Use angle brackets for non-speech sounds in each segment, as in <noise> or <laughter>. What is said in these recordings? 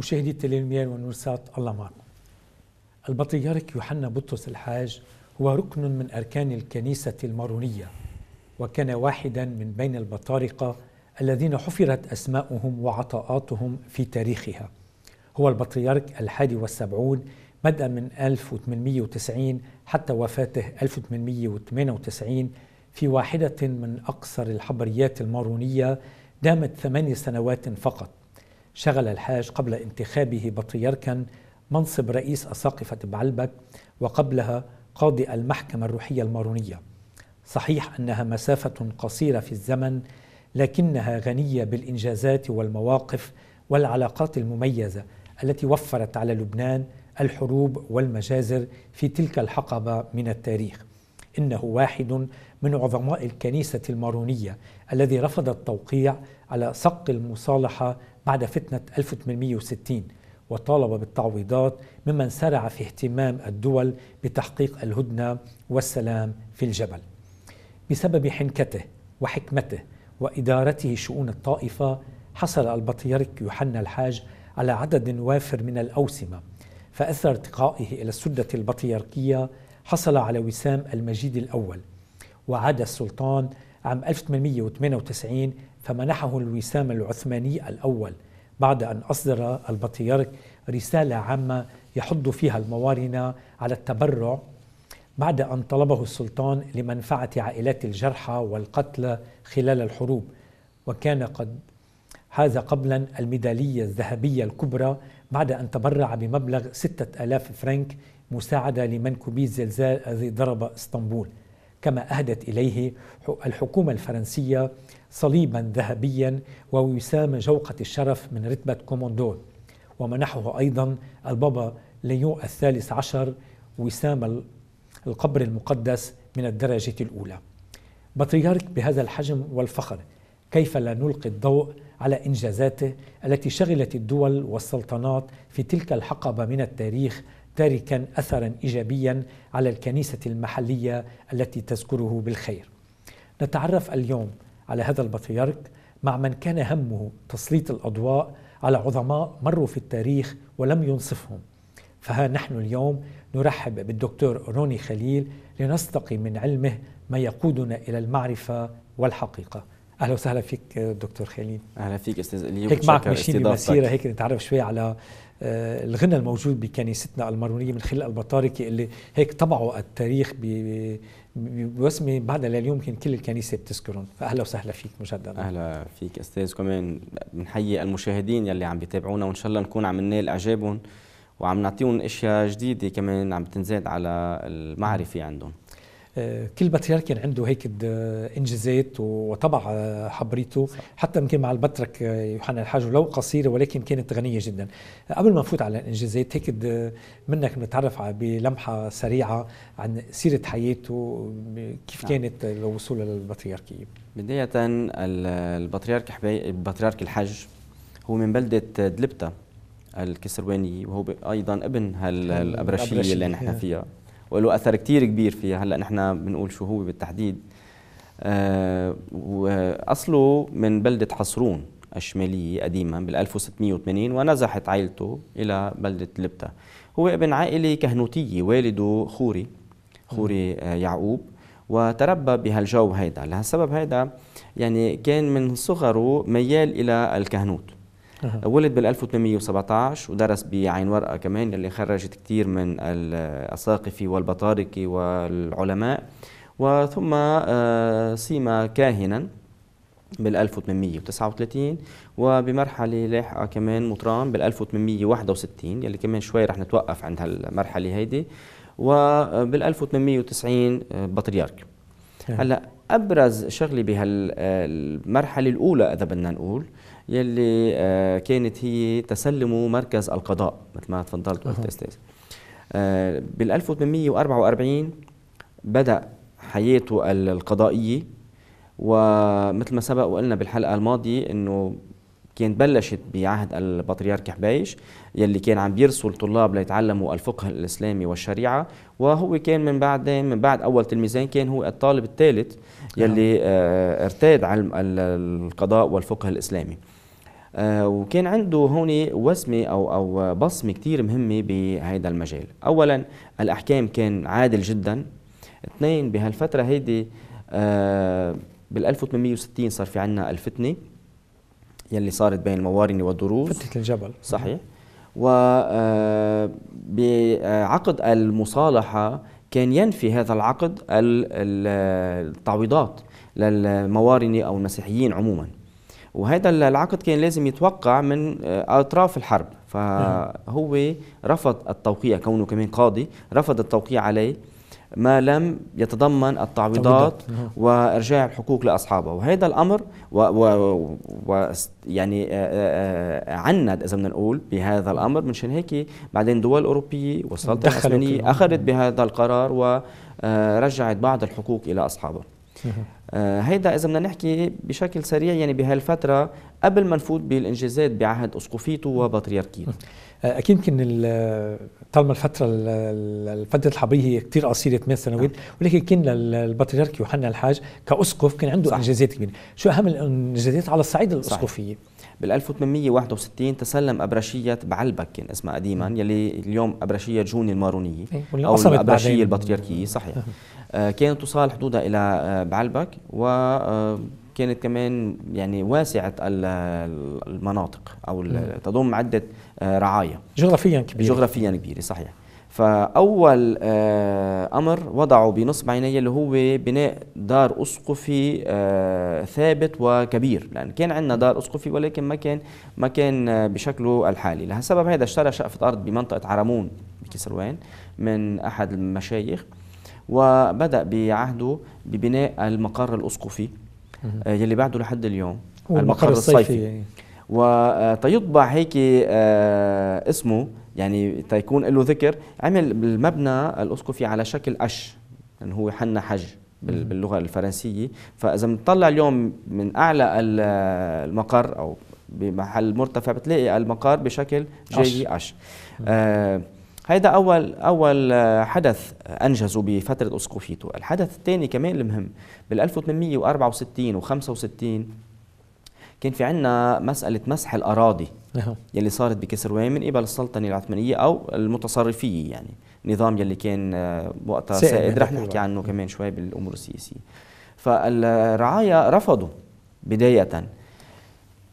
مشاهدي التلاميذ والنورسات الله معكم البطريرك يوحنا بطرس الحاج هو ركن من أركان الكنيسة المارونية وكان واحدا من بين البطارقة الذين حفرت أسماؤهم وعطاءاتهم في تاريخها هو البطريرك الحادي والسبعون بدءا من 1890 حتى وفاته 1898 في واحدة من أقصر الحبريات المارونية دامت ثماني سنوات فقط شغل الحاج قبل انتخابه بطيركا منصب رئيس أساقفة بعلبك وقبلها قاضي المحكمة الروحية المارونية صحيح أنها مسافة قصيرة في الزمن لكنها غنية بالإنجازات والمواقف والعلاقات المميزة التي وفرت على لبنان الحروب والمجازر في تلك الحقبة من التاريخ إنه واحد من عظماء الكنيسة المارونية الذي رفض التوقيع على سق المصالحة بعد فتنة 1860 وطالب بالتعويضات ممن سرع في اهتمام الدول بتحقيق الهدنة والسلام في الجبل بسبب حنكته وحكمته وإدارته شؤون الطائفة حصل البطيرك يوحنا الحاج على عدد وافر من الأوسمة فأثر ارتقائه إلى السدة البطيركية حصل على وسام المجيد الأول وعاد السلطان عام 1898 فمنحه الوسام العثماني الأول بعد أن أصدر البطريرك رسالة عامة يحض فيها الموارنة على التبرع بعد أن طلبه السلطان لمنفعة عائلات الجرحى والقتلى خلال الحروب وكان قد هذا قبلا الميدالية الذهبية الكبرى بعد أن تبرع بمبلغ ستة ألاف فرنك مساعدة لمنكوبي الزلزال الذي ضرب اسطنبول كما أهدت إليه الحكومة الفرنسية صليبا ذهبيا ووسام جوقة الشرف من رتبة كوموندور ومنحه أيضا البابا ليون الثالث عشر وسام القبر المقدس من الدرجة الأولى بطريرك بهذا الحجم والفخر كيف لا نلقي الضوء على إنجازاته التي شغلت الدول والسلطنات في تلك الحقبة من التاريخ تاركا أثرا إيجابيا على الكنيسة المحلية التي تذكره بالخير نتعرف اليوم على هذا البطريرك مع من كان همه تسليط الأضواء على عظماء مروا في التاريخ ولم ينصفهم فها نحن اليوم نرحب بالدكتور روني خليل لنستقي من علمه ما يقودنا إلى المعرفة والحقيقة اهلا وسهلا فيك دكتور خليل اهلا فيك استاذ اليو هيك معك ماشيين بمسيره هيك نتعرف شوي على آه، الغنى الموجود بكنيستنا المارونيه من خلال البطاركه اللي هيك طبعوا التاريخ باسمي بعد لليوم يمكن كل الكنيسه بتذكرهم فاهلا وسهلا فيك مجددا اهلا فيك استاذ كمان بنحيي المشاهدين يلي عم بيتابعونا وان شاء الله نكون عم ننال اعجابهم وعم نعطيهم اشياء جديده كمان عم تنزاد على المعرفه عندهم آه، كل بطريرك كان يعني عنده هيك انجازات وطبع آه، حبريته صح. حتى يمكن مع البترك آه، يوحنا الحاج ولو قصيره ولكن كانت غنيه جدا قبل ما نفوت على الانجازات هيك منك نتعرف بلمحه سريعه عن سيره حياته كيف نعم. كانت الوصول للبطريركيه بدايه البطريرك البطريرك الحاج هو من بلده دلبته الكسرواني وهو ايضا ابن هالابرشيه اللي نحن فيها وله اثر كتير كبير فيها هلا نحن بنقول شو هو بالتحديد أصله واصله من بلده حصرون الشماليه قديما بال 1680 ونزحت عائلته الى بلده لبتا هو ابن عائله كهنوتيه والده خوري خوري آه، يعقوب وتربى بهالجو هيدا لهالسبب هيدا يعني كان من صغره ميال الى الكهنوت أه. ولد بال 1817 ودرس بعين ورقه كمان اللي خرجت كثير من الاساقفه والبطاركه والعلماء وثم آه، سيما كاهنا بال 1839 وبمرحله لاحقه كمان مطران بال 1861 يلي كمان شوي رح نتوقف عند هالمرحله هيدي وبال آه، 1890 آه، بطريرك هلا ابرز شغله بهالمرحله الاولى اذا بدنا نقول يلي آه، كانت هي تسلموا مركز القضاء مثل ما تفضلت قلت استاذ آه، بال 1844 بدا حياته القضائيه ومثل ما سبق وقلنا بالحلقه الماضيه انه كانت بلشت بعهد البطريرك حبايش يلي كان عم بيرسل طلاب ليتعلموا الفقه الاسلامي والشريعه وهو كان من بعد من بعد اول تلميذين كان هو الطالب الثالث نعم. يلي آه ارتاد علم القضاء والفقه الاسلامي آه وكان عنده هون وسمة أو أو بصمة كثير مهمة بهذا المجال أولا الأحكام كان عادل جدا اثنين بهالفترة هيدي آه بال 1860 صار في عنا الفتنة يلي صارت بين الموارنه والدروز فتت الجبل صحيح وبعقد آه، المصالحة كان ينفي هذا العقد التعويضات للموارنة أو المسيحيين عموما وهذا العقد كان لازم يتوقع من آه، أطراف الحرب فهو رفض التوقيع كونه كمان قاضي رفض التوقيع عليه ما لم يتضمن التعويضات نعم. وارجاع الحقوق لاصحابها وهذا الامر و و و يعني آه، آه، آه، عند اذا بدنا نقول بهذا الامر منشان هيك بعدين دول اوروبيه والسلطه الاسبانيه اخذت بهذا القرار ورجعت بعض الحقوق الى اصحابها هيدا اذا بدنا نحكي بشكل سريع يعني بهالفتره قبل ما نفوت بالانجازات بعهد اسقفيته وبطريركيته آه، اكيد يمكن طالما الفتره الفتره الحربيه هي كثير قصيره ثمان سنوات نعم. ولكن كان للبطريرك يوحنا الحاج كاسقف كان عنده انجازات كبيره شو اهم الانجازات على الصعيد الاسقفيه بال 1861 تسلم ابرشيه بعلبك كان اسمها قديما يلي اليوم ابرشيه جوني المارونيه إيه، او الابرشيه البطريركيه صحيح آه، كانت تصال حدودها الى آه، بعلبك و كانت كمان يعني واسعه المناطق او تضم عده آه، رعايا جغرافيا كبيرة جغرافيا كبيرة صحيح فاول آه، امر وضعه بنصب عيني اللي هو بناء دار اسقفي آه، ثابت وكبير لان كان عندنا دار اسقفي ولكن ما كان ما كان بشكله الحالي لهالسبب هذا اشترى شقفه ارض بمنطقه عرمون بكسروان من احد المشايخ وبدا بعهده ببناء المقر الاسقفي آه، يلي بعده لحد اليوم المقر الصيفي يعني. وتيطبع هيك آه، اسمه يعني تيكون له ذكر عمل بالمبنى الاسقفي على شكل اش يعني هو حنا حج باللغه الفرنسيه فاذا بنطلع اليوم من اعلى المقر او بمحل مرتفع بتلاقي المقر بشكل جي اش, أش. آه هيدا أول أول آه، حدث أنجزوا بفترة اسقفيتو الحدث الثاني كمان المهم بال 1864 و 65 كان في عنا مسألة مسح الأراضي نعم. يلي صارت بكسروان من قبل السلطنة العثمانية أو المتصرفية يعني نظام يلي كان آه، وقتها سائد رح نحكي نعم. عنه كمان شوي بالأمور السياسية فالرعايا رفضوا بداية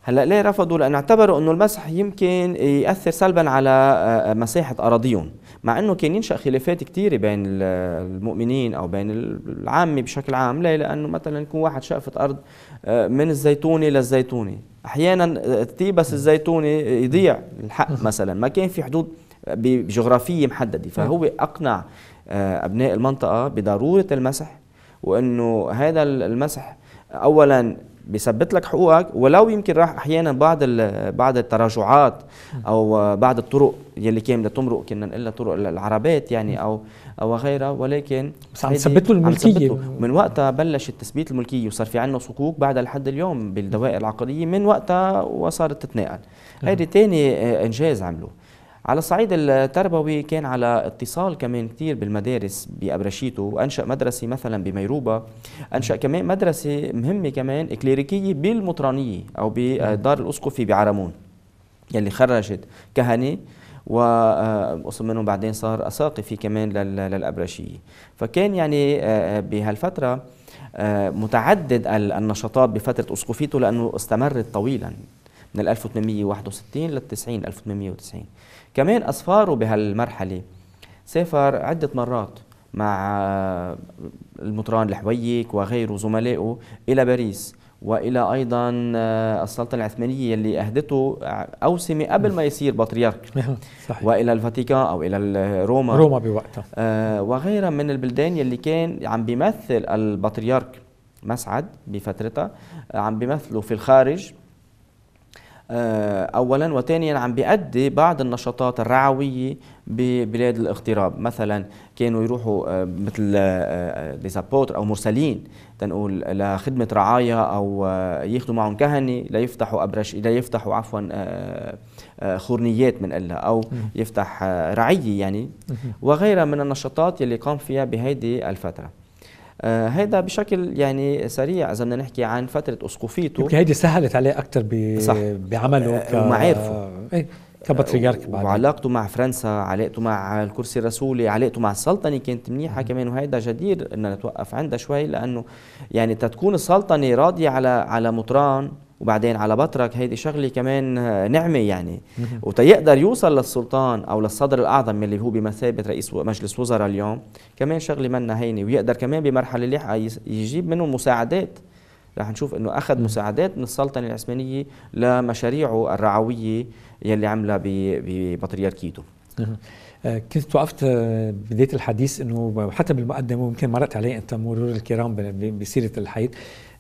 هلا ليه رفضوا؟ لانه اعتبروا انه المسح يمكن ياثر سلبا على آه، مساحه اراضيهم، مع انه كان ينشا خلافات كثيره بين المؤمنين او بين العامه بشكل عام، ليه؟ لانه مثلا يكون واحد شقفه ارض آه، من الزيتونه للزيتونه، احيانا آه، تيبس الزيتونه يضيع الحق <laughs> مثلا، ما كان في حدود بجغرافيه محدده، نعم. فهو اقنع ابناء المنطقه بضروره المسح وانه هذا المسح اولا بيثبت لك حقوقك ولو يمكن راح احيانا بعض بعض التراجعات او بعض الطرق يلي كان بدها تمرق كنا نقول طرق العربات يعني او او غيرها ولكن بس عم ثبتوا الملكيه من وقتها بلش تثبيت الملكيه وصار في عندنا صكوك بعد لحد اليوم بالدوائر العقديه من وقتها وصارت تتناقل هيدي ثاني انجاز عملوه على الصعيد التربوي كان على اتصال كمان كثير بالمدارس بأبرشيته وأنشأ مدرسة مثلا بميروبا أنشأ كمان مدرسة مهمة كمان كليريكية بالمطرانية أو بدار الأسقفي بعرمون يلي خرجت كهنه وقسم آه، منهم بعدين صار أساقفي كمان للأبرشية فكان يعني آه، آه، بهالفترة متعدد النشاطات بفترة أسقفيته لأنه استمرت طويلا من 1861 لل 90 1890 كمان أصفاره بهالمرحلة سافر عدة مرات مع آه، المطران الحويك وغيره زملائه إلى باريس والى ايضا آه، السلطنه العثمانيه اللي اهدته اوسمه قبل ما يصير بطريرك <laughs> صحيح. والى الفاتيكان او الى آه، روما روما بوقتها آه وغيرها من البلدان اللي كان عم بيمثل البطريرك مسعد بفترتها عم بيمثله في الخارج آه، اولا وثانيا عم بيأدي بعض النشاطات الرعويه ببلاد الاغتراب مثلا كانوا يروحوا آه، مثل ديزابوتر آه، او مرسلين تنقول لخدمه رعايا او ياخذوا معهم كهنه ليفتحوا ابرش ليفتحوا عفوا خورنيات من إلا او يفتح رعيه يعني وغيرها من النشاطات يلي قام فيها بهيدي الفتره آه، هيدا بشكل يعني سريع اذا بدنا نحكي عن فتره اسقوفيته يمكن هيدي سهلت عليه اكثر بعمله آه، ك... ومعارفه إيه، كبطريرك بعد وعلاقته مع فرنسا علاقته مع الكرسي الرسولي علاقته مع السلطنة كانت منيحة كمان وهيدا جدير أن نتوقف عندها شوي لأنه يعني تتكون السلطنة راضية على على مطران وبعدين على بطرك هيدي شغله كمان آه، نعمه يعني وتيقدر يوصل للسلطان او للصدر الاعظم اللي هو بمثابه رئيس مجلس وزراء اليوم كمان شغله منا هينه ويقدر كمان بمرحله لاحقه يجيب منه مساعدات رح نشوف انه اخذ مساعدات من السلطنه العثمانيه لمشاريعه الرعويه يلي عملها ببطريركيته آه، كنت توقفت آه، بدايه الحديث انه حتى بالمقدمه ممكن مرت عليه انت مرور الكرام بسيره الحيط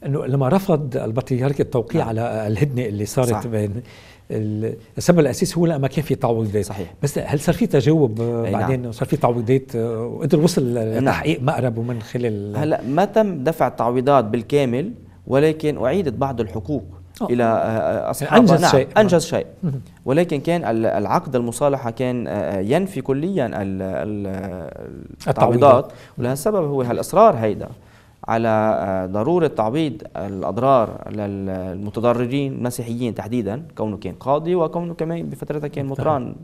انه لما رفض البطريرك التوقيع نعم. على الهدنه اللي صارت صح. بين السبب الاساسي هو لما كان في تعويضات صحيح بس هل صار في تجاوب نعم. بعدين نعم. صار في تعويضات آه، وقدر وصل نعم. لتحقيق نعم. مقرب من خلال هلا ما تم دفع التعويضات بالكامل ولكن اعيدت بعض الحقوق أوه. الى آه، آه، اصحاب انجز نعم شيء انجز شيء ولكن كان العقد المصالحه كان ينفي كليا التعويضات ولهالسبب هو هالاصرار هيدا على آه، ضرورة تعويض الأضرار للمتضررين المسيحيين تحديدا كونه كان قاضي وكونه كمان بفترتها كان مطران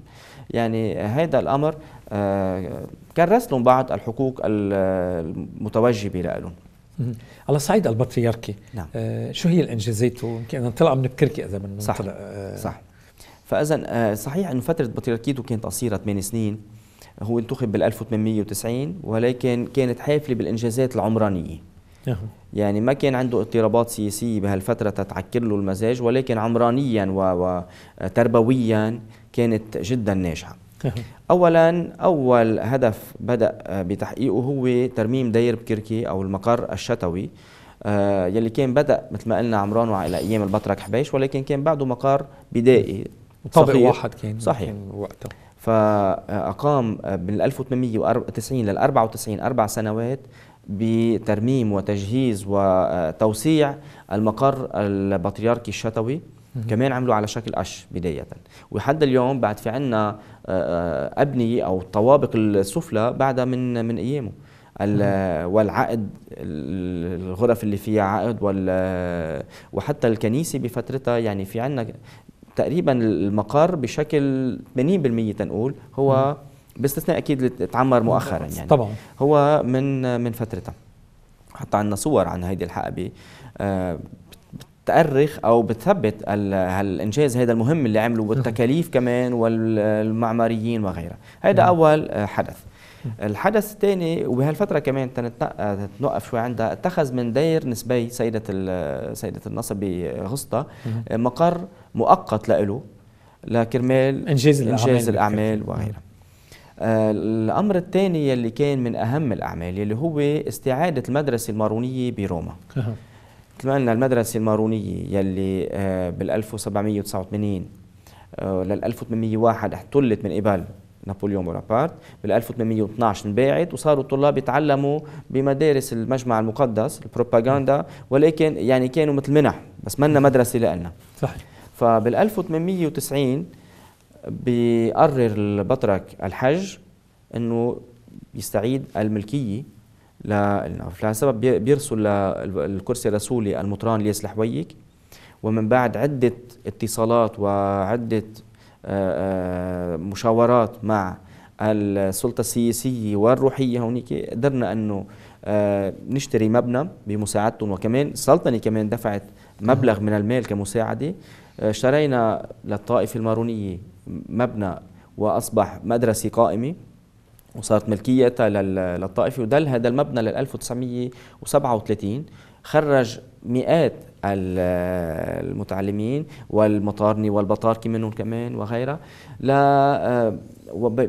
يعني هذا الأمر آه، كرس لهم بعض الحقوق آه، المتوجبة لهم على صعيد البطريركي نعم. آه شو هي الانجازات يمكن طلع من بكركي اذا من صح آه صح فاذا صحيح انه فتره بطريركيته كانت قصيره 8 سنين هو انتخب بال 1890 ولكن كانت حافله بالانجازات العمرانيه نعم. يعني ما كان عنده اضطرابات سياسية بهالفترة تتعكر له المزاج ولكن عمرانيا وتربويا كانت جدا ناجحة نعم. أولا أول هدف بدأ بتحقيقه هو ترميم دير بكركي أو المقر الشتوي آه، يلي كان بدأ مثل ما قلنا عمران على أيام البطرك حبيش ولكن كان بعده مقر بدائي طابق واحد كان صحيح كان وقتها فأقام من 1890 لل 94 أربع سنوات بترميم وتجهيز وتوسيع المقر البطريركي الشتوي كمان عملوا على شكل قش بداية وحد اليوم بعد في عنا آه، آه، أبنية أو الطوابق السفلى بعدها من من أيامه والعقد الغرف اللي فيها عقد وال وحتى الكنيسة بفترتها يعني في عنا تقريبا المقر بشكل 80% تنقول هو مم. باستثناء اكيد اللي تعمر مؤخرا يعني طبعا هو من من فترتها حتى عندنا صور عن هيدي الحقبه آه، بتأرخ او بتثبت هالانجاز هذا المهم اللي عمله نعم. والتكاليف كمان والمعماريين وغيرها هذا نعم. اول آه، حدث الحدث الثاني وبهالفتره كمان تنوقف شوي عندها اتخذ من دير نسبي سيده سيده النصب بغسطة مقر مؤقت له لكرمال انجاز الاعمال, إنجاز الأعمال وغيرها الأمر الثاني يلي كان من أهم الأعمال يلي هو استعادة المدرسة المارونية بروما مثل قلنا المدرسة المارونية يلي بال 1789 لل 1801 احتلت من قبل نابليون بونابرت بال 1812 انباعت وصاروا الطلاب يتعلموا بمدارس المجمع المقدس البروباغندا ولكن يعني كانوا مثل منح بس منا مدرسه لنا صحيح فبال 1890 بيقرر البطرك الحج انه يستعيد الملكيه للناف سبب بيرسل للكرسي الرسولي المطران ليس لحويك ومن بعد عدة اتصالات وعدة آه، آه، مشاورات مع السلطة السياسية والروحية هونيك قدرنا أنه آه، نشتري مبنى بمساعدتهم وكمان السلطنة كمان دفعت مبلغ من المال كمساعدة اشترينا للطائفة المارونية مبنى واصبح مدرسه قائمه وصارت ملكيتها للطائفه ودل هذا المبنى لل 1937 خرج مئات المتعلمين والمطارني والبطاركي منهم كمان وغيرها لا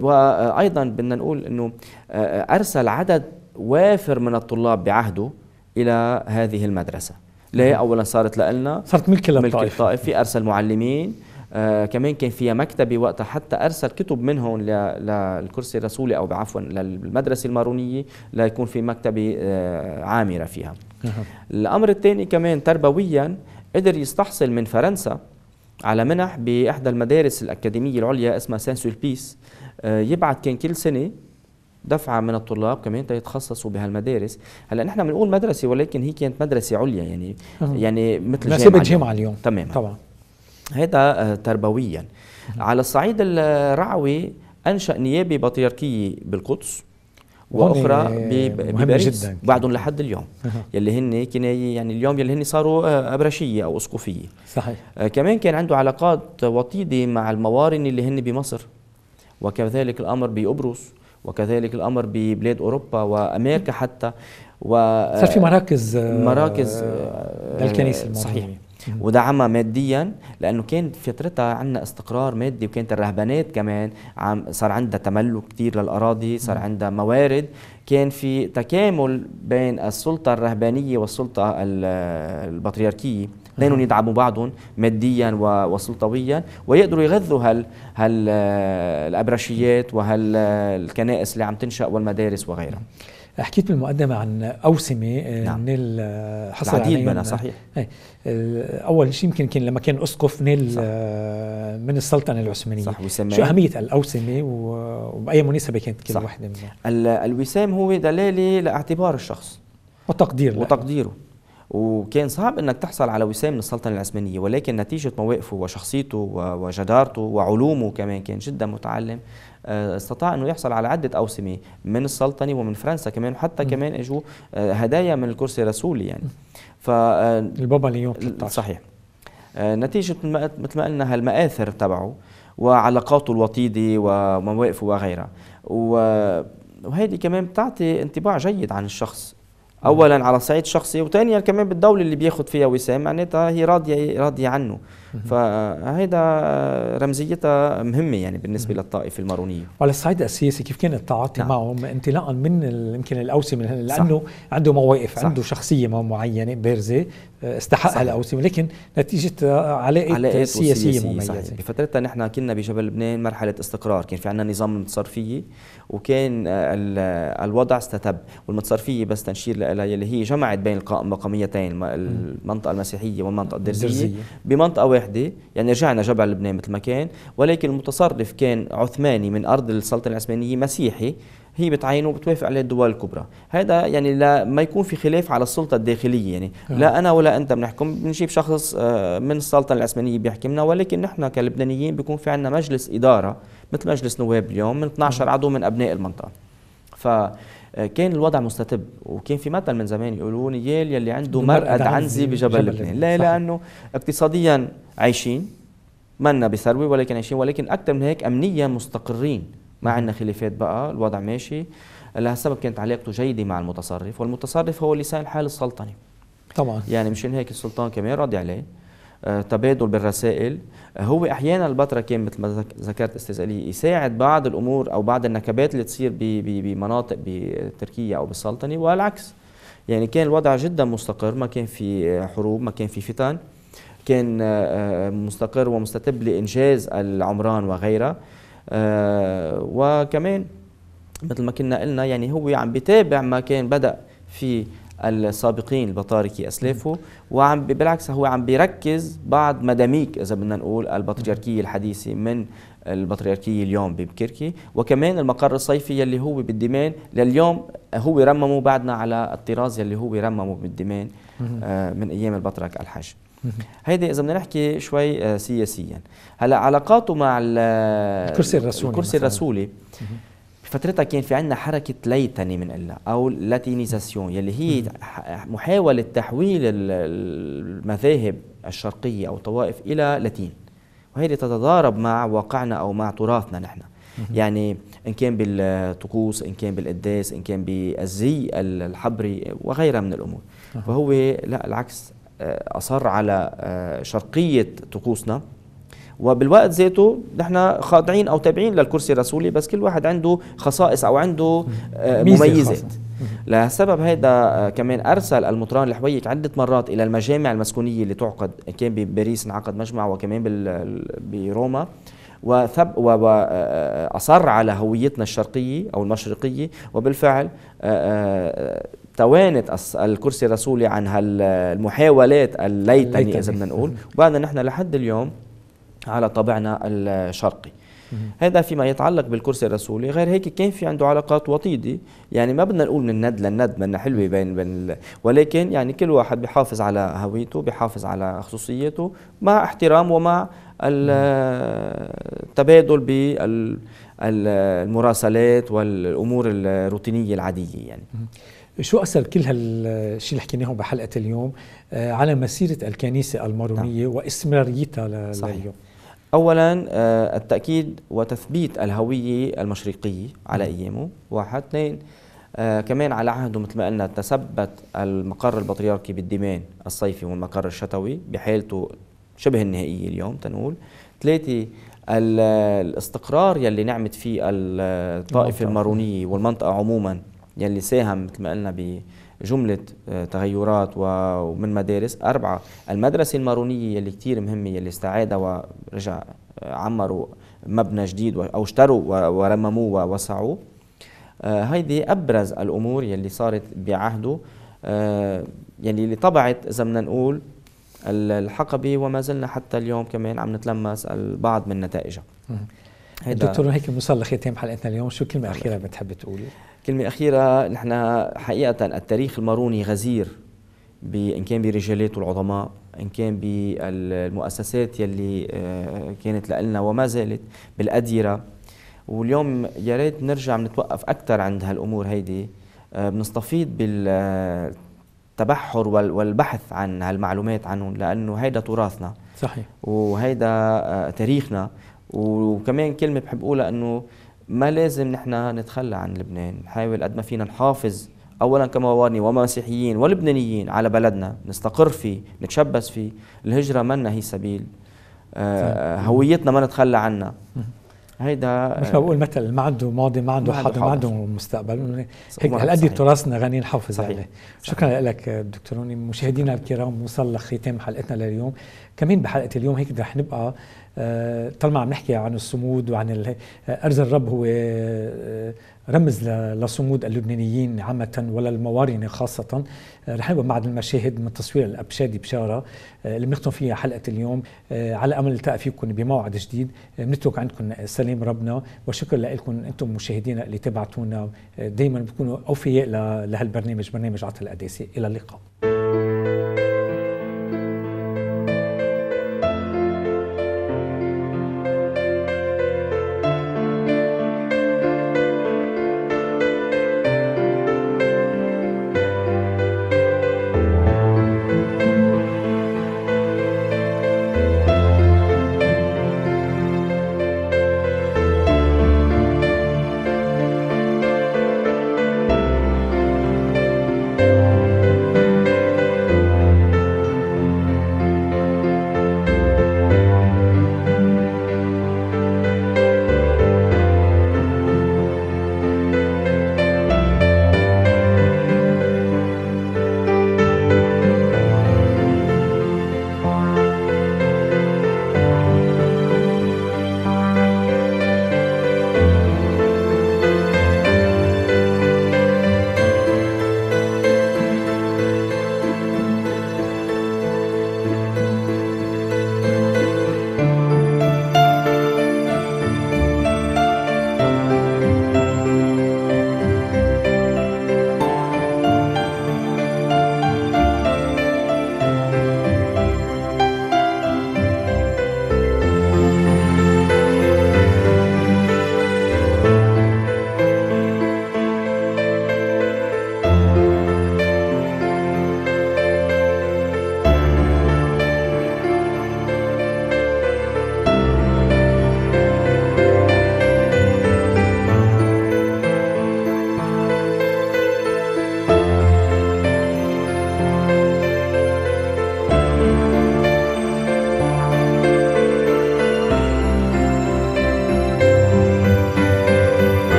وايضا بدنا نقول انه آه، ارسل عدد وافر من الطلاب بعهده الى هذه المدرسه ليه اولا صارت لنا صارت ملك للطائفه ملك الطائفي ارسل معلمين آه كمان كان فيها مكتبه وقتها حتى ارسل كتب منهم للكرسي الرسولي او عفوا للمدرسه المارونيه ليكون في مكتبه آه عامره فيها. نعم. الامر الثاني كمان تربويا قدر يستحصل من فرنسا على منح باحدى المدارس الاكاديميه العليا اسمها سان سولبيس آه يبعث كان كل سنه دفعة من الطلاب كمان يتخصصوا بهالمدارس هلا نحن بنقول مدرسة ولكن هي كانت مدرسة عليا يعني نعم. يعني مثل جامعة جامعة اليوم تماما طبعا هذا آه، تربويا على الصعيد الرعوي انشا نيابه بطريركيه بالقدس واخرى بباريس بعدهم لحد اليوم يلي هن كنايه يعني اليوم يلي هن صاروا آه، ابرشيه او اسقفيه صحيح آه، كمان كان عنده علاقات وطيده مع الموارن اللي هن بمصر وكذلك الامر بقبرص وكذلك الامر ببلاد اوروبا وامريكا حتى و صار في مراكز مراكز للكنيسه صحيح ودعمها ماديا لانه كان فترتها عندنا استقرار مادي وكانت الرهبانات كمان عم صار عندها تملك كثير للاراضي صار عندها موارد كان في تكامل بين السلطه الرهبانيه والسلطه البطريركيه دائما يدعموا بعضهم ماديا وسلطويا ويقدروا يغذوا هال هال الابرشيات وهالكنائس اللي عم تنشا والمدارس وغيرها حكيت بالمقدمة عن أوسمة آه، نعم. نيل آه، حصل العديد منها صحيح إيه. أول شيء يمكن كان لما كان أسقف نيل صح. آه، من السلطنة العثمانية صح وسمان. شو أهمية الأوسمة وبأي مناسبة كانت كل واحدة منها الوسام هو دلالة لاعتبار الشخص وتقدير وتقديره وكان صعب انك تحصل على وسام من السلطنه العثمانيه ولكن نتيجه مواقفه وشخصيته وجدارته وعلومه كمان كان جدا متعلم آه، استطاع انه يحصل على عده اوسمه من السلطنه ومن فرنسا كمان وحتى كمان اجوا آه، هدايا من الكرسي الرسولي يعني ف آه، البابا ليون 13 صحيح نتيجه مثل ما قلنا هالمآثر تبعه وعلاقاته الوطيده ومواقفه وغيرها وهيدي كمان بتعطي انطباع جيد عن الشخص اولا على صعيد شخصي وثانيا كمان بالدوله اللي بياخد فيها وسام معناتها هي راضيه راضيه عنه فهيدا رمزيتها مهمه يعني بالنسبه للطائفه المارونيه وعلى الصعيد السياسي كيف كان التعاطي نعم. معهم انطلاقا من يمكن الاوسمه لانه صح. عنده مواقف صح. عنده شخصيه معينه بارزه استحقها الاوسم لكن نتيجه علاقه, علاقة سياسيه مميزه بفترتها نحن كنا بجبل لبنان مرحله استقرار كان في عندنا نظام المتصرفيه وكان الوضع استتب والمتصرفيه بس تنشير اللي يلي هي جمعت بين المقاميتين المنطقه المسيحيه والمنطقه الدرزيه بمنطقه واحده يعني رجعنا جبل لبنان مثل ما كان ولكن المتصرف كان عثماني من ارض السلطنه العثمانيه مسيحي هي بتعينه وبتوافق عليه الدول الكبرى هذا يعني لا ما يكون في خلاف على السلطه الداخليه يعني أه. لا انا ولا انت بنحكم بنجيب شخص آه، من السلطه العثمانيه بيحكمنا ولكن نحن كلبنانيين بيكون في عندنا مجلس اداره مثل مجلس نواب اليوم من 12 آه. عضو من ابناء المنطقه ف آه، كان الوضع مستتب وكان في مثل من زمان يقولون يال يلي عنده مرقد عنزي بجبل لبنان لا لانه اقتصاديا عايشين منا بثروه ولكن عايشين ولكن اكثر من هيك امنيا مستقرين ما عندنا خلافات بقى الوضع ماشي لهالسبب كانت علاقته جيدة مع المتصرف والمتصرف هو لسان حال السلطنة طبعا يعني مشان هيك السلطان كمان راضي عليه آه، تبادل بالرسائل آه، هو احيانا البتراء كان مثل ما ذكرت استاذ علي يساعد بعض الامور او بعض النكبات اللي تصير بمناطق بتركيا او بالسلطنه والعكس يعني كان الوضع جدا مستقر ما كان في حروب ما كان في فتن كان آه، مستقر ومستتب لانجاز العمران وغيرها آه، وكمان مثل ما كنا قلنا يعني هو عم بيتابع ما كان بدأ في السابقين البطاركي اسلافه وعم بالعكس هو عم بيركز بعض مداميك اذا بدنا نقول البطريركيه الحديثه من البطريركيه اليوم ببكركي وكمان المقر الصيفي يلي هو بالدمان لليوم هو رممه بعدنا على الطراز يلي هو رممه بالدمان آه، من ايام البطرك الحاج هيدي اذا بدنا نحكي شوي آه، سياسيا هلا علاقاته مع آه، الكرسي الرسولي الكرسي الرسولي بفترتها كان في عندنا حركة ليتنة بنقلها أو لاتينيزاسيون يلي هي محاولة تحويل المذاهب الشرقية أو الطوائف إلى لاتين وهيدي تتضارب مع واقعنا أو مع تراثنا نحن يعني إن كان بالطقوس إن كان بالقداس إن كان بالزي الحبري وغيرها من الأمور فهو لا العكس آه، أصر على آه، شرقية طقوسنا وبالوقت ذاته نحن خاضعين أو تابعين للكرسي الرسولي بس كل واحد عنده خصائص أو عنده آه، مميزات لسبب هذا كمان ارسل المطران الحويك عده مرات الى المجامع المسكونيه اللي تعقد كان بباريس انعقد مجمع وكمان بروما وثب واصر على هويتنا الشرقيه او المشرقيه وبالفعل توانت الكرسي الرسولي عن هالمحاولات الليتني إذا بدنا نقول وبعدنا نحن لحد اليوم على طابعنا الشرقي هذا فيما يتعلق بالكرسي الرسولي غير هيك كان في عنده علاقات وطيده يعني ما بدنا نقول من الند للند بدنا حلوه بين بين ولكن يعني كل واحد بيحافظ على هويته بيحافظ على خصوصيته مع احترام ومع التبادل بال المراسلات والامور الروتينيه العاديه يعني شو اثر كل هالشيء اللي حكيناه بحلقه اليوم آه، على مسيره الكنيسه المارونيه نعم. واستمراريتها لليوم اولا آه، التاكيد وتثبيت الهويه المشرقيه على ايامه واحد اثنين آه كمان على عهده مثل ما قلنا تثبت المقر البطريركي بالديمان الصيفي والمقر الشتوي بحالته شبه النهائيه اليوم تنقول ثلاثه الاستقرار يلي نعمت فيه الطائفة المارونية والمنطقة عموما يلي ساهم مثل ما قلنا بجملة آه، تغيرات ومن مدارس أربعة المدرسة المارونية يلي كتير مهمة يلي استعادها ورجع آه، عمروا مبنى جديد أو اشتروا ورمموه ووسعوه آه، هيدي أبرز الأمور يلي صارت بعهده يلي اللي طبعت إذا بدنا نقول الحقبي وما زلنا حتى اليوم كمان عم نتلمس البعض من نتائجها دكتور هيك بنوصل لختام حلقتنا اليوم شو كلمه اخيره بتحب تقولي كلمه اخيره نحن حقيقه التاريخ الماروني غزير ان كان برجالاته العظماء ان كان بالمؤسسات يلي آه، كانت لنا وما زالت بالاديره واليوم يا ريت نرجع نتوقف اكثر عند هالامور هيدي آه، بنستفيد بال التبحر والبحث عن هالمعلومات عنهم لانه هيدا تراثنا صحيح وهيدا آه، تاريخنا وكمان كلمه بحب اقولها انه ما لازم نحن نتخلى عن لبنان نحاول قد ما فينا نحافظ اولا كمواطنين ومسيحيين ولبنانيين على بلدنا نستقر فيه نتشبث فيه الهجره منا هي سبيل آه، هويتنا ما نتخلى عنها هيدا مثل ما بقول مثل ما عنده ماضي ما عنده حاضر ما عنده مستقبل هيك هالقد تراثنا غني نحافظ عليه يعني؟ شكرا لك دكتور مشاهدينا الكرام وصل لختام حلقتنا لليوم كمان بحلقه اليوم هيك رح نبقى آه، طالما عم نحكي عن الصمود وعن آه، أرز الرب هو آه، رمز لصمود اللبنانيين عامة ولا الموارنة خاصة رح نبقى بعد المشاهد من تصوير الأبشادي بشارة اللي بنختم فيها حلقة اليوم على أمل نلتقى فيكم بموعد جديد بنترك عندكم سلام ربنا وشكر لكم أنتم مشاهدينا اللي تبعتونا دايما بتكونوا أوفياء لهالبرنامج برنامج عطل القداسي إلى اللقاء